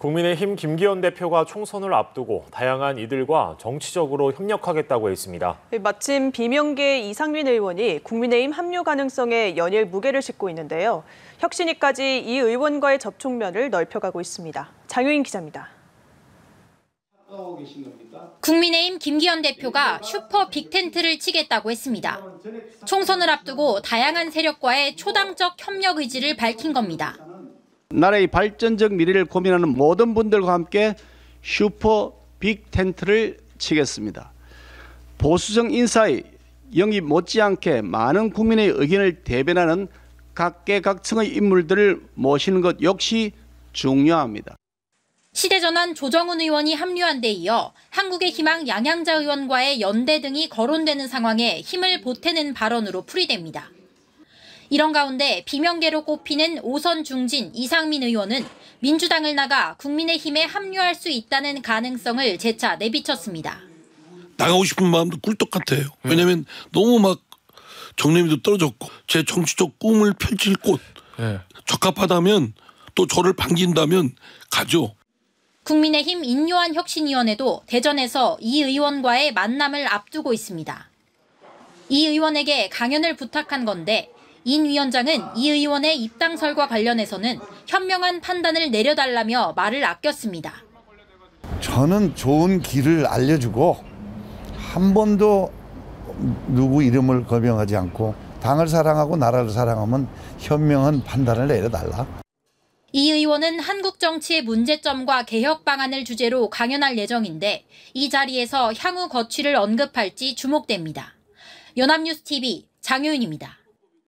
국민의힘 김기현 대표가 총선을 앞두고 다양한 이들과 정치적으로 협력하겠다고 했습니다. 네, 마침 비명계 이상민 의원이 국민의힘 합류 가능성에 연일 무게를 싣고 있는데요. 혁신위까지 이 의원과의 접촉면을 넓혀가고 있습니다. 장효인 기자입니다. 국민의힘 김기현 대표가 슈퍼 빅텐트를 치겠다고 했습니다. 총선을 앞두고 다양한 세력과의 초당적 협력 의지를 밝힌 겁니다. 나라의 발전적 미래를 고민하는 모든 분들과 함께 슈퍼 빅 텐트를 치겠습니다. 보수정 인사의 영입 못지않게 많은 국민의 의견을 대변하는 각계각층의 인물들을 모시는 것 역시 중요합니다. 시대전환 조정훈 의원이 합류한 데 이어 한국의 희망 양양자 의원과의 연대 등이 거론되는 상황에 힘을 보태는 발언으로 풀이됩니다. 이런 가운데 비명계로 꼽히는 오선 중진 이상민 의원은 민주당을 나가 국민의힘에 합류할 수 있다는 가능성을 재차 내비쳤습니다. 나가고 싶은 마음도 꿀떡 같아요. 음. 왜냐하면 너무 막 정념이도 떨어졌고 제 정치적 꿈을 펼칠 곳 네. 적합하다면 또 저를 반긴다면 가죠. 국민의힘 인요한 혁신위원회도 대전에서 이 의원과의 만남을 앞두고 있습니다. 이 의원에게 강연을 부탁한 건데 인 위원장은 이 의원의 입당설과 관련해서는 현명한 판단을 내려달라며 말을 아꼈습니다. 저는 좋은 길을 알려주고 한 번도 누구 이름을 거명하지 않고 당을 사랑하고 나라를 사랑하면 현명한 판단을 내려달라. 이 의원은 한국 정치의 문제점과 개혁 방안을 주제로 강연할 예정인데 이 자리에서 향후 거취를 언급할지 주목됩니다. 연합뉴스TV 장효윤입니다.